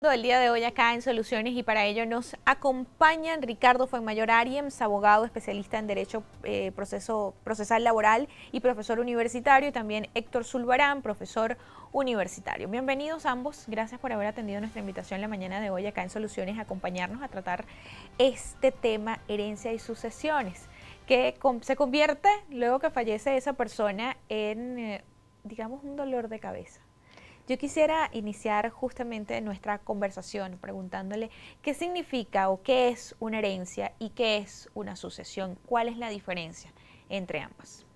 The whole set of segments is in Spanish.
el día de hoy acá en Soluciones y para ello nos acompañan Ricardo Fuenmayor Ariems, abogado especialista en Derecho eh, proceso, Procesal Laboral y profesor universitario, y también Héctor Zulbarán, profesor universitario. Bienvenidos ambos, gracias por haber atendido nuestra invitación la mañana de hoy acá en Soluciones a acompañarnos a tratar este tema herencia y sucesiones, que se convierte luego que fallece esa persona en, eh, digamos, un dolor de cabeza yo quisiera iniciar justamente nuestra conversación preguntándole qué significa o qué es una herencia y qué es una sucesión. ¿Cuál es la diferencia entre ambas?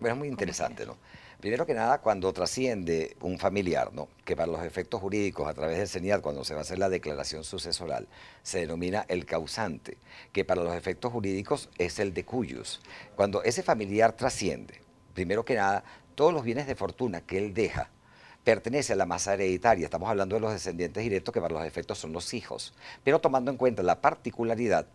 Bueno, es muy interesante, ¿no? Primero que nada, cuando trasciende un familiar, ¿no? que para los efectos jurídicos a través del CENIAD, cuando se va a hacer la declaración sucesoral, se denomina el causante, que para los efectos jurídicos es el de cuyos. Cuando ese familiar trasciende, primero que nada, todos los bienes de fortuna que él deja pertenece a la masa hereditaria, estamos hablando de los descendientes directos que para los efectos son los hijos, pero tomando en cuenta la particularidad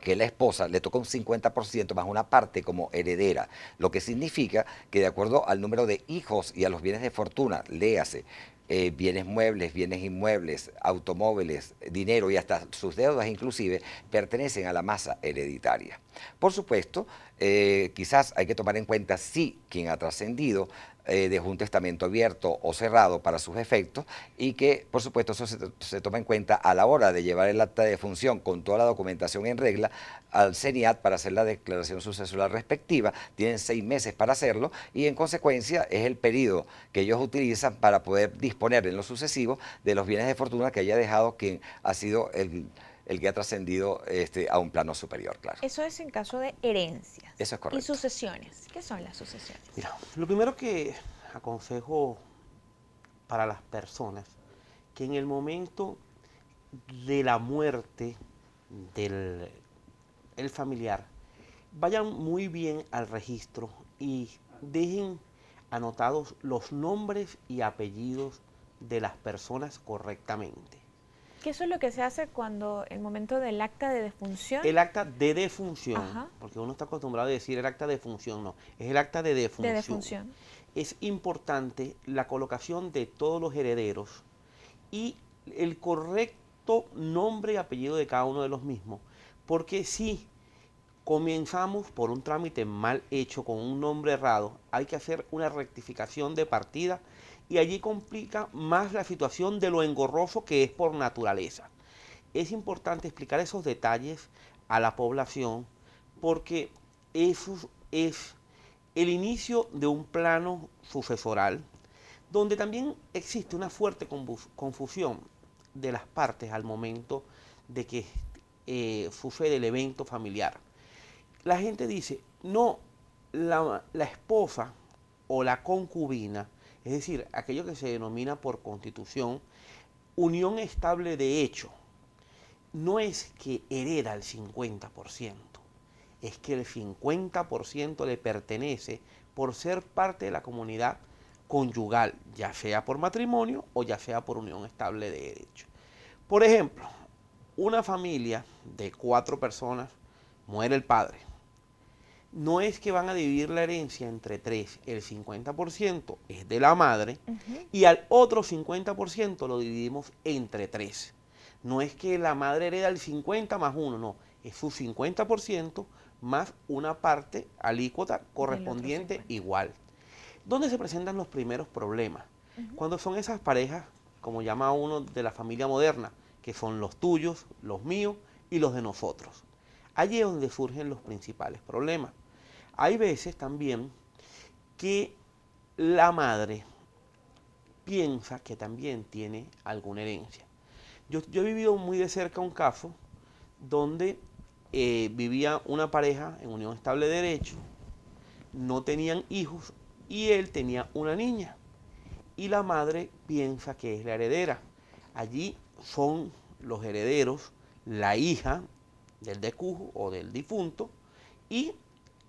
que la esposa le toca un 50% más una parte como heredera, lo que significa que de acuerdo al número de hijos y a los bienes de fortuna, léase, eh, bienes muebles, bienes inmuebles, automóviles, dinero y hasta sus deudas inclusive pertenecen a la masa hereditaria. Por supuesto, eh, quizás hay que tomar en cuenta si quien ha trascendido eh, de un testamento abierto o cerrado para sus efectos y que, por supuesto, eso se, toma en cuenta a la hora de llevar el acta de función con toda la documentación en regla al CENIAT para hacer la declaración sucesoral respectiva. Tienen seis meses para hacerlo y, en consecuencia, es el periodo que ellos utilizan para poder disponer en lo sucesivo de los bienes de fortuna que haya dejado quien ha sido el el que ha trascendido este, a un plano superior, claro. Eso es en caso de herencias. Eso es correcto. ¿Y sucesiones? ¿Qué son las sucesiones? Mira, lo primero que aconsejo para las personas, que en el momento de la muerte del el familiar, vayan muy bien al registro y dejen anotados los nombres y apellidos de las personas correctamente. ¿Qué es lo que se hace cuando el momento del acta de defunción. El acta de defunción, porque uno está acostumbrado a decir el acta de defunción, no, es el acta de De defunción. Es importante la colocación de todos los herederos y el correcto nombre y apellido de cada uno de los mismos, porque si comenzamos por un trámite mal hecho con un nombre errado, hay que hacer una rectificación de partida y allí complica más la situación de lo engorroso que es por naturaleza. Es importante explicar esos detalles a la población porque eso es el inicio de un plano sucesoral donde también existe una fuerte confusión de las partes al momento de que eh, sucede el evento familiar. La gente dice, no, la esposa o la concubina es decir, aquello que se denomina por constitución unión estable de hecho, no es que hereda el 50%, es que el 50% le pertenece por ser parte de la comunidad conyugal, ya sea por matrimonio o ya sea por unión estable de hecho. Por ejemplo, una familia de cuatro personas muere el padre no es que van a dividir la herencia entre tres, el 50% es de la madre y al otro 50% lo dividimos entre tres. No es que la madre hereda el 50 más uno, no, es su 50% más una parte alícuota correspondiente igual. ¿Dónde se presentan los primeros problemas? Cuando son esas parejas, como llama uno de la familia moderna, que son los tuyos, los míos y los de nosotros. Allí es donde surgen los principales problemas. Hay veces también que la madre piensa que también tiene alguna herencia. Yo, he vivido muy de cerca un caso donde eh, vivía una pareja en unión estable de derecho, no tenían hijos y él tenía una niña. Y la madre piensa que es la heredera. Allí son los herederos, la hija del decujo o del difunto y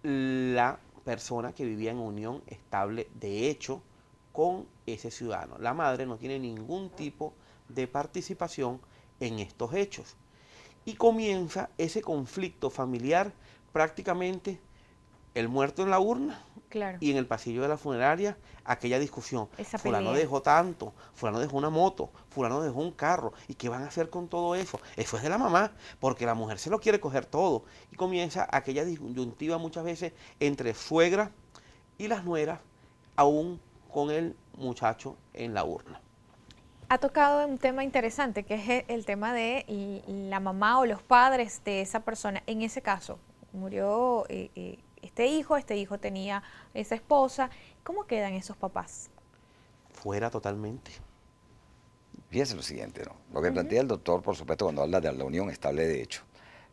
la persona que vivía en unión estable de hecho con ese ciudadano. La madre no tiene ningún tipo de participación en estos hechos. Y comienza ese conflicto familiar prácticamente el muerto en la urna y en el pasillo de la funeraria aquella discusión. fulano dejó tanto, fulano dejó una moto, fulano dejó un carro. ¿Y qué van a hacer con todo eso? Eso es de la mamá, porque la mujer se lo quiere coger todo. Y comienza aquella disyuntiva muchas veces entre suegra y las nueras, aún con el muchacho en la urna. Ha tocado un tema interesante, que es el tema de la mamá o los padres de esa persona. En ese caso, murió... Eh, eh, este hijo, este hijo tenía esa esposa. ¿Cómo quedan esos papás? Fuera totalmente. Fíjense lo siguiente, ¿no? Lo que plantea el doctor, por supuesto, cuando habla de la unión estable de hecho,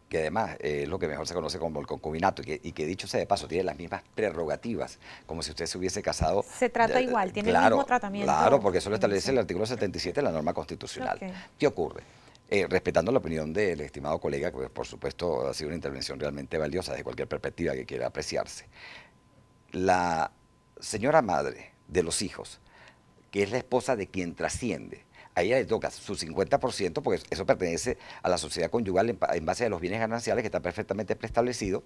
que además es lo que mejor se conoce como el concubinato, y que, dicho sea de paso, tiene las mismas prerrogativas, como si usted se hubiese casado. Se trata igual, tiene el mismo tratamiento. Claro, porque eso lo establece el artículo 77 de la norma constitucional. ¿Qué ocurre? Eh, respetando la opinión del estimado colega, que pues, por supuesto ha sido una intervención realmente valiosa desde cualquier perspectiva que quiera apreciarse. La señora madre de los hijos, que es la esposa de quien trasciende, a ella le toca su 50%, porque eso pertenece a la sociedad conyugal en base a los bienes gananciales, que está perfectamente preestablecido,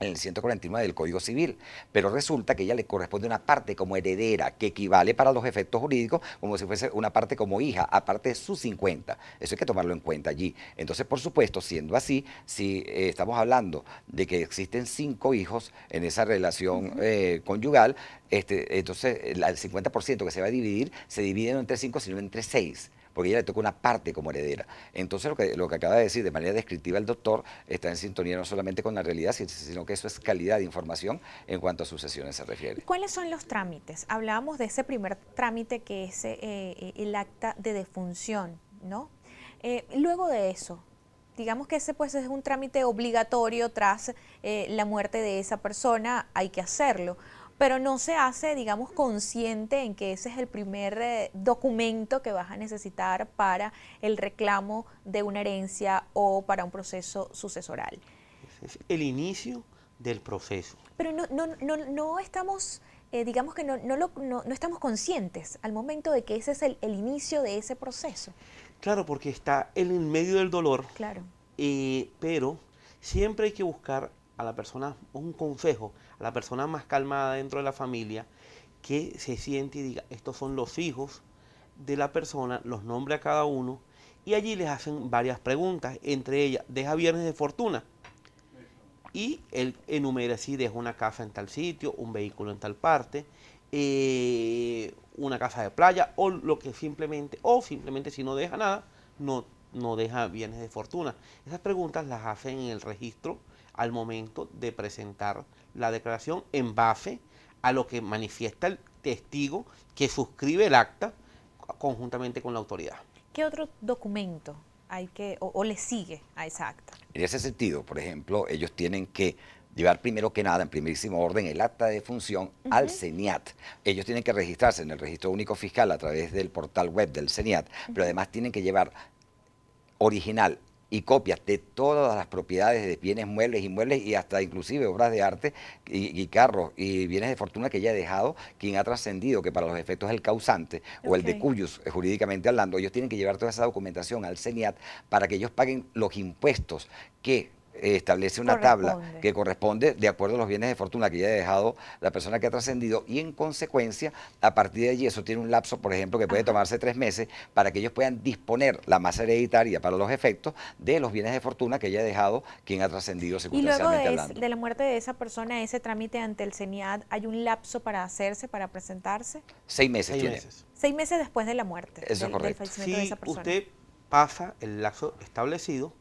en el 149 del Código Civil, pero resulta que ella le corresponde una parte como heredera, que equivale para los efectos jurídicos como si fuese una parte como hija, aparte de sus 50. Eso hay que tomarlo en cuenta allí. Entonces, por supuesto, siendo así, si eh, estamos hablando de que existen cinco hijos en esa relación eh, conyugal, este, entonces, el 50% que se va a dividir, se divide no entre 5, sino entre 6 porque ella le toca una parte como heredera. Entonces, lo que, acaba de decir de manera descriptiva el doctor está en sintonía no solamente con la realidad, sino que eso es calidad de información en cuanto a sucesiones se refiere. ¿Cuáles son los trámites? Hablábamos de ese primer trámite que es eh, eh, el acta de defunción, ¿no? Eh, luego de eso, digamos que ese pues es un trámite obligatorio tras la muerte de esa persona, hay que hacerlo pero no se hace, digamos, consciente en que ese es el primer eh, documento que vas a necesitar para el reclamo de una herencia o para un proceso sucesoral. Es el inicio del proceso. Pero no, no, no, estamos... Eh, digamos que no, lo, estamos conscientes al momento de que ese es el, inicio de ese proceso. Claro, porque está en medio del dolor. Claro. Eh, pero siempre hay que buscar a la persona un consejo la persona más calmada dentro de la familia, que se siente y diga, estos son los hijos de la persona, los nombre a cada uno, y allí les hacen varias preguntas, entre ellas, deja viernes de fortuna. Y él enumera si deja una casa en tal sitio, un vehículo en tal parte, eh, una casa de playa, o lo que simplemente, o simplemente si no deja nada, no, no deja bienes de fortuna. Esas preguntas las hacen en el registro al momento de presentar la declaración en base a lo que manifiesta el testigo que suscribe el acta conjuntamente con la autoridad. ¿Qué otro documento hay que o, le sigue a esa acta? En ese sentido, por ejemplo, ellos tienen que llevar primero que nada, en primerísimo orden, el acta de función al CENIAT. Ellos tienen que registrarse en el registro único fiscal a través del portal web del CENIAT, pero además tienen que llevar original y copias de todas las propiedades de bienes muebles, inmuebles y hasta inclusive obras de arte y, carros y bienes de fortuna que ella ha dejado, quien ha trascendido, que para los efectos es el causante o el de cuyos, eh, jurídicamente hablando, ellos tienen que llevar toda esa documentación al CENIAT para que ellos paguen los impuestos que establece una tabla que corresponde de acuerdo a los bienes de fortuna que haya dejado la persona que ha trascendido y en consecuencia a partir de allí eso tiene un lapso por ejemplo que puede tomarse tres meses para que ellos puedan disponer la masa hereditaria para los efectos de los bienes de fortuna que haya ha dejado quien ha trascendido y luego de, de la muerte de esa persona ese trámite ante el CENIAD hay un lapso para hacerse para presentarse seis meses seis meses. después de la muerte de esa persona. usted pasa el lapso establecido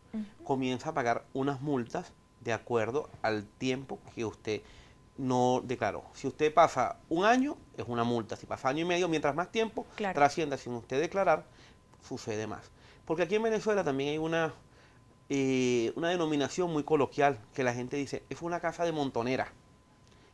comienza a pagar unas multas de acuerdo al tiempo que usted no declaró. Si usted pasa un año, es una multa. Si pasa año y medio, mientras más tiempo trascienda sin usted declarar, sucede más. Porque aquí en Venezuela también hay una, eh, una denominación muy coloquial que la gente dice, es una casa de montonera,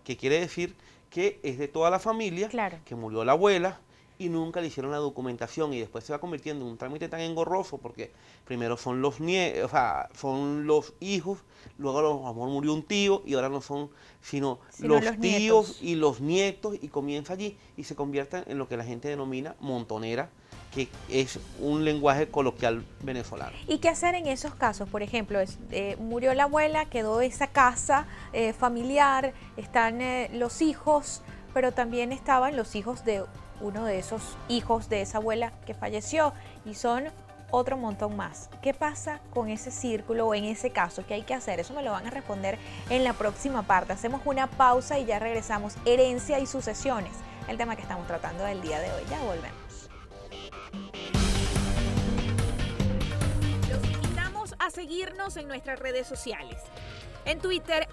que quiere decir que es de toda la familia, que murió la abuela, y nunca le hicieron la documentación y después se va convirtiendo en un trámite tan engorroso porque primero son los nie o sea, son los hijos, luego a lo mejor murió un tío y ahora no son sino, los, tíos y los nietos y comienza allí y se convierte en lo que la gente denomina montonera que es un lenguaje coloquial venezolano. ¿Y qué hacer en esos casos? Por ejemplo, eh, murió la abuela, quedó esa casa eh, familiar, están eh, los hijos, pero también estaban los hijos de uno de esos hijos de esa abuela que falleció y son otro montón más. ¿Qué pasa con ese círculo o en ese caso? ¿Qué hay que hacer? Eso me lo van a responder en la próxima parte. Hacemos una pausa y ya regresamos. Herencia y sucesiones, el tema que estamos tratando del día de hoy. Ya volvemos. Los invitamos a seguirnos en nuestras redes sociales. En Twitter,